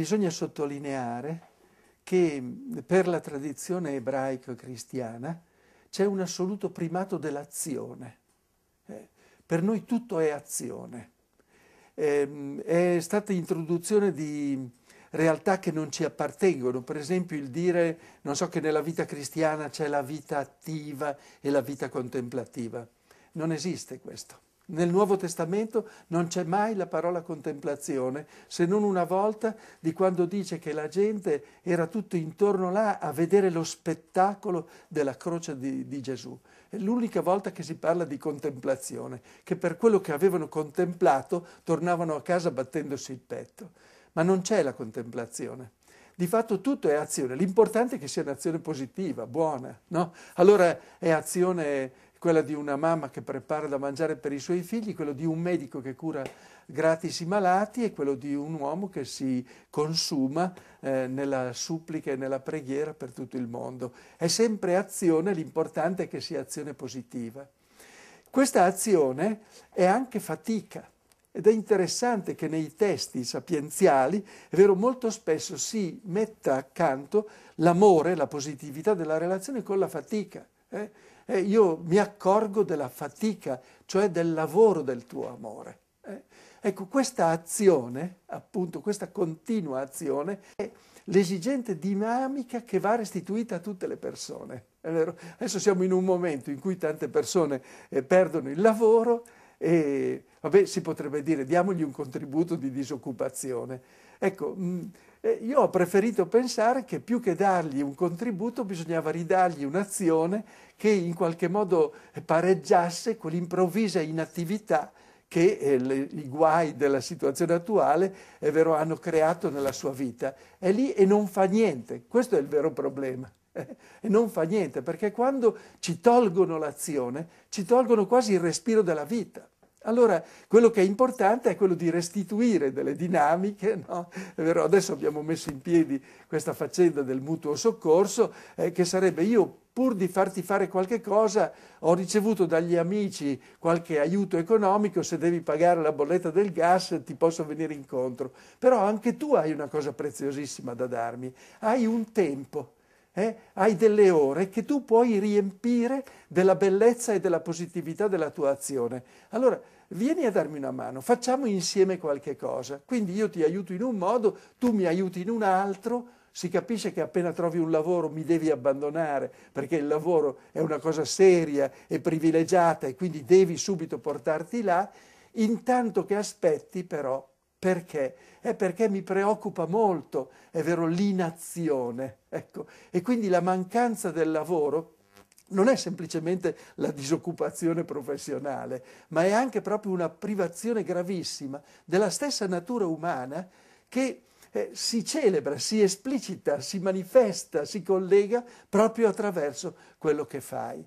bisogna sottolineare che mm, per la tradizione ebraico-cristiana c'è un assoluto primato dell'azione. Eh. Per noi tutto è azione. Ehm, è stata introduzione di realtà che non ci appartengono, per esempio il dire, non so, che nella vita cristiana c'è la vita attiva e la vita contemplativa. Non esiste questo. Nel Nuovo Testamento non c'è mai la parola contemplazione, se non una volta di quando dice che la gente era tutto intorno là a vedere lo spettacolo della croce di, di Gesù. È l'unica volta che si parla di contemplazione, che per quello che avevano contemplato tornavano a casa battendosi il petto. Ma non c'è la contemplazione di fatto tutto è azione, l'importante è che sia un'azione positiva, buona, no? Allora è azione quella di una mamma che prepara da mangiare per i suoi figli, quello di un medico che cura gratis i malati e quello di un uomo che si consuma eh, nella supplica e nella preghiera per tutto il mondo. È sempre azione, l'importante è che sia azione positiva. Questa azione è anche fatica ed è interessante che nei testi sapienziali, è vero, molto spesso si metta accanto l'amore, la positività della relazione con la fatica. Eh? eh, io mi accorgo della fatica, cioè del lavoro del tuo amore. Eh? Ecco, questa azione, appunto, questa continua azione è l'esigente dinamica che va restituita a tutte le persone. Adesso siamo in un momento in cui tante persone eh, perdono il lavoro, e vabbè, si potrebbe dire diamogli un contributo di disoccupazione. Ecco, mm, eh, io ho preferito pensare che più che dargli un contributo bisognava ridargli un'azione che in qualche modo pareggiasse quell'improvvisa inattività che eh, le, i guai della situazione attuale, è eh, vero, hanno creato nella sua vita. È lì e non fa niente, questo è il vero problema. Eh, e non fa niente, perché quando ci tolgono l'azione, ci tolgono quasi il respiro della vita. Allora, quello che è importante è quello di restituire delle dinamiche, no? adesso abbiamo messo in piedi questa faccenda del mutuo soccorso, eh, che sarebbe io pur di farti fare qualche cosa ho ricevuto dagli amici qualche aiuto economico, se devi pagare la bolletta del gas ti posso venire incontro, però anche tu hai una cosa preziosissima da darmi, hai un tempo eh, hai delle ore che tu puoi riempire della bellezza e della positività della tua azione. Allora, vieni a darmi una mano, facciamo insieme qualche cosa. Quindi io ti aiuto in un modo, tu mi aiuti in un altro, si capisce che appena trovi un lavoro mi devi abbandonare perché il lavoro è una cosa seria e privilegiata e quindi devi subito portarti là, intanto che aspetti però perché? È perché mi preoccupa molto, è vero, l'inazione. Ecco. E quindi la mancanza del lavoro non è semplicemente la disoccupazione professionale, ma è anche proprio una privazione gravissima della stessa natura umana che eh, si celebra, si esplicita, si manifesta, si collega proprio attraverso quello che fai.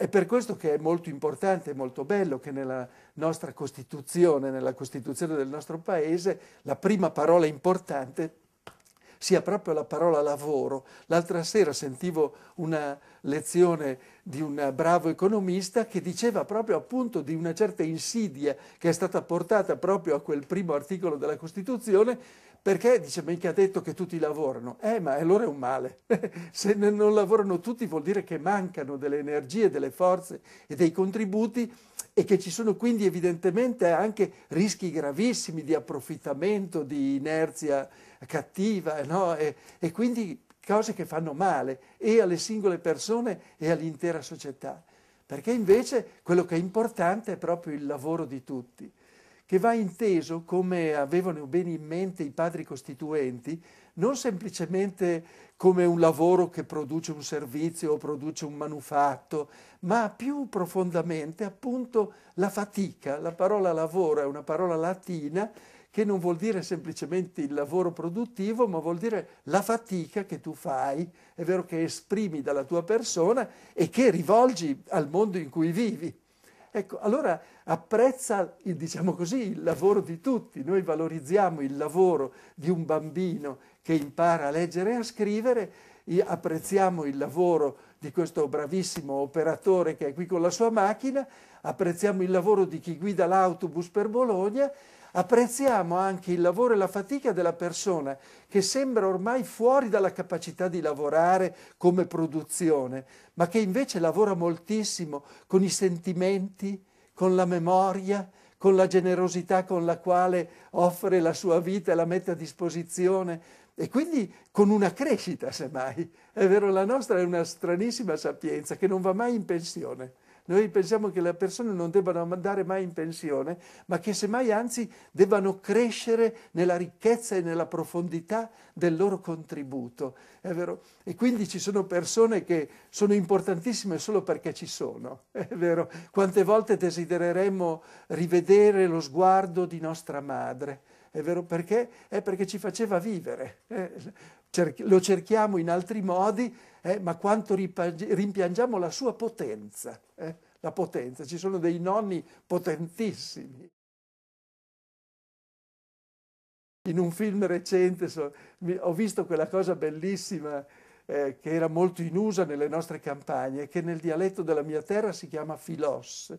È per questo che è molto importante, è molto bello che nella nostra Costituzione, nella Costituzione del nostro Paese, la prima parola importante sia proprio la parola lavoro. L'altra sera sentivo una lezione di un bravo economista che diceva proprio appunto di una certa insidia che è stata portata proprio a quel primo articolo della Costituzione perché dice, ma ha detto che tutti lavorano? Eh, ma allora è un male. Se non lavorano tutti vuol dire che mancano delle energie, delle forze e dei contributi e che ci sono quindi evidentemente anche rischi gravissimi di approfittamento, di inerzia cattiva eh, no? e, e quindi cose che fanno male e alle singole persone e all'intera società. Perché invece quello che è importante è proprio il lavoro di tutti che va inteso come avevano bene in mente i padri costituenti, non semplicemente come un lavoro che produce un servizio o produce un manufatto, ma più profondamente appunto la fatica. La parola lavoro è una parola latina che non vuol dire semplicemente il lavoro produttivo, ma vuol dire la fatica che tu fai, è vero che esprimi dalla tua persona e che rivolgi al mondo in cui vivi. Ecco, allora apprezza, il, diciamo così, il lavoro di tutti. Noi valorizziamo il lavoro di un bambino che impara a leggere e a scrivere, e apprezziamo il lavoro di questo bravissimo operatore che è qui con la sua macchina apprezziamo il lavoro di chi guida l'autobus per Bologna, apprezziamo anche il lavoro e la fatica della persona che sembra ormai fuori dalla capacità di lavorare come produzione, ma che invece lavora moltissimo con i sentimenti, con la memoria, con la generosità con la quale offre la sua vita e la mette a disposizione e quindi con una crescita, semmai. È vero, la nostra è una stranissima sapienza che non va mai in pensione. Noi pensiamo che le persone non debbano andare mai in pensione, ma che semmai anzi debbano crescere nella ricchezza e nella profondità del loro contributo. È vero? E quindi ci sono persone che sono importantissime solo perché ci sono. È vero? Quante volte desidereremmo rivedere lo sguardo di nostra madre? È vero perché? È perché ci faceva vivere. Eh, lo cerchiamo in altri modi, eh, ma quanto rimpiangiamo la sua potenza, eh? la potenza. Ci sono dei nonni potentissimi. In un film recente so, mi, ho visto quella cosa bellissima eh, che era molto in usa nelle nostre campagne, che nel dialetto della mia terra si chiama filos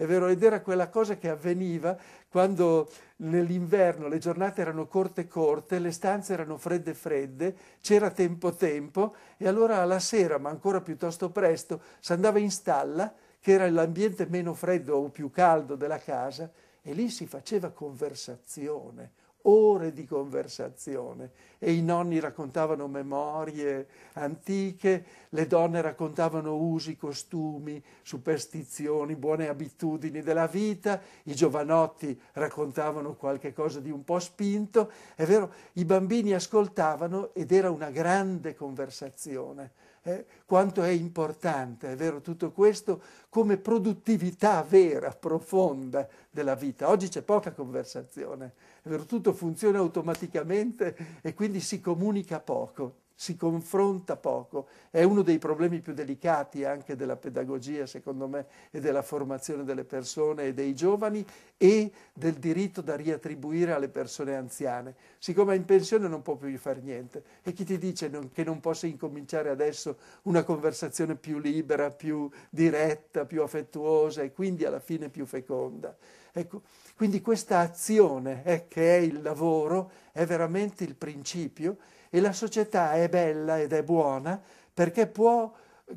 è vero, ed era quella cosa che avveniva quando nell'inverno le giornate erano corte corte, le stanze erano fredde fredde, c'era tempo tempo e allora alla sera, ma ancora piuttosto presto, si andava in stalla, che era l'ambiente meno freddo o più caldo della casa, e lì si faceva conversazione ore di conversazione e i nonni raccontavano memorie antiche, le donne raccontavano usi, costumi, superstizioni, buone abitudini della vita, i giovanotti raccontavano qualche cosa di un po' spinto, è vero, i bambini ascoltavano ed era una grande conversazione eh, quanto è importante, è vero, tutto questo come produttività vera, profonda della vita. Oggi c'è poca conversazione, è vero, tutto funziona automaticamente e quindi si comunica poco si confronta poco, è uno dei problemi più delicati anche della pedagogia, secondo me, e della formazione delle persone e dei giovani e del diritto da riattribuire alle persone anziane. Siccome è in pensione non può più fare niente e chi ti dice non, che non possa incominciare adesso una conversazione più libera, più diretta, più affettuosa e quindi alla fine più feconda. Ecco, quindi questa azione eh, che è il lavoro è veramente il principio e la società è bella ed è buona perché può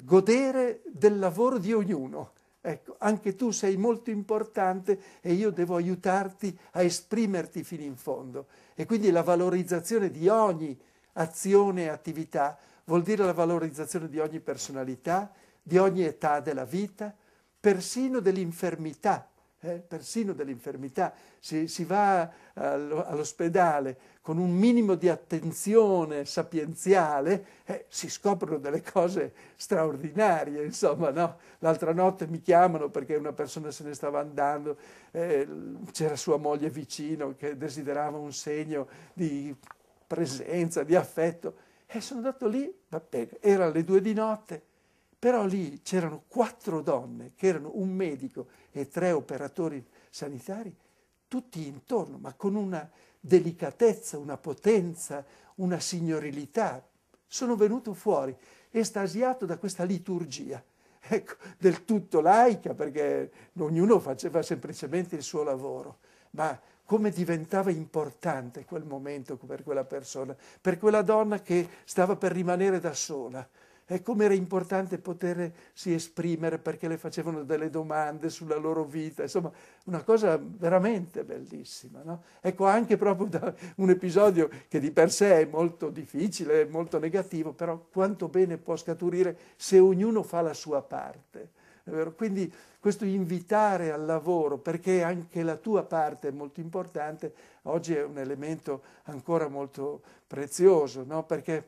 godere del lavoro di ognuno. Ecco, anche tu sei molto importante e io devo aiutarti a esprimerti fino in fondo. E quindi la valorizzazione di ogni azione e attività vuol dire la valorizzazione di ogni personalità, di ogni età della vita, persino dell'infermità eh, persino dell'infermità, si, si va all'ospedale con un minimo di attenzione sapienziale, eh, si scoprono delle cose straordinarie, insomma, no? L'altra notte mi chiamano perché una persona se ne stava andando, eh, c'era sua moglie vicino che desiderava un segno di presenza, di affetto, e sono andato lì, va bene, erano le due di notte, però lì c'erano quattro donne, che erano un medico e tre operatori sanitari, tutti intorno, ma con una delicatezza, una potenza, una signorilità. Sono venuto fuori, estasiato da questa liturgia, ecco, del tutto laica, perché ognuno faceva semplicemente il suo lavoro, ma come diventava importante quel momento per quella persona, per quella donna che stava per rimanere da sola. E come era importante potersi esprimere perché le facevano delle domande sulla loro vita, insomma, una cosa veramente bellissima. No? Ecco, anche proprio da un episodio che di per sé è molto difficile, molto negativo, però quanto bene può scaturire se ognuno fa la sua parte. Quindi questo invitare al lavoro, perché anche la tua parte è molto importante, oggi è un elemento ancora molto prezioso, no? perché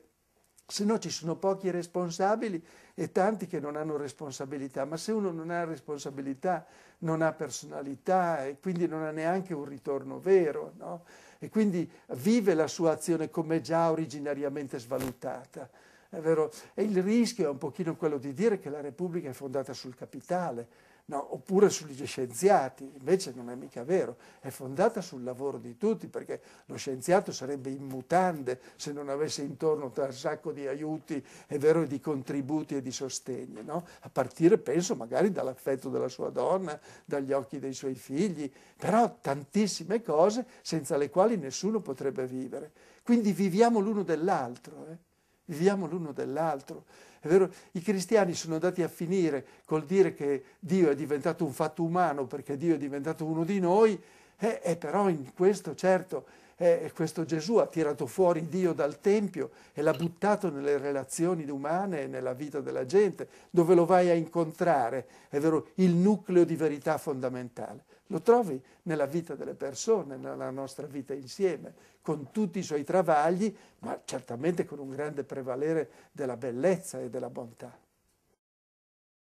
se no ci sono pochi responsabili e tanti che non hanno responsabilità, ma se uno non ha responsabilità non ha personalità e quindi non ha neanche un ritorno vero no? e quindi vive la sua azione come già originariamente svalutata. È vero? E il rischio è un pochino quello di dire che la Repubblica è fondata sul capitale, no? oppure sugli scienziati, invece non è mica vero, è fondata sul lavoro di tutti, perché lo scienziato sarebbe in mutande se non avesse intorno un sacco di aiuti, è vero, di contributi e di sostegni, no? a partire penso magari dall'affetto della sua donna, dagli occhi dei suoi figli, però tantissime cose senza le quali nessuno potrebbe vivere. Quindi viviamo l'uno dell'altro. Eh? viviamo l'uno dell'altro. È vero, i cristiani sono andati a finire col dire che Dio è diventato un fatto umano perché Dio è diventato uno di noi, e, eh, e eh, però in questo certo eh, eh, questo Gesù ha tirato fuori Dio dal Tempio e l'ha buttato nelle relazioni umane e nella vita della gente, dove lo vai a incontrare, è vero, il nucleo di verità fondamentale lo trovi nella vita delle persone, nella nostra vita insieme, con tutti i suoi travagli, ma certamente con un grande prevalere della bellezza e della bontà.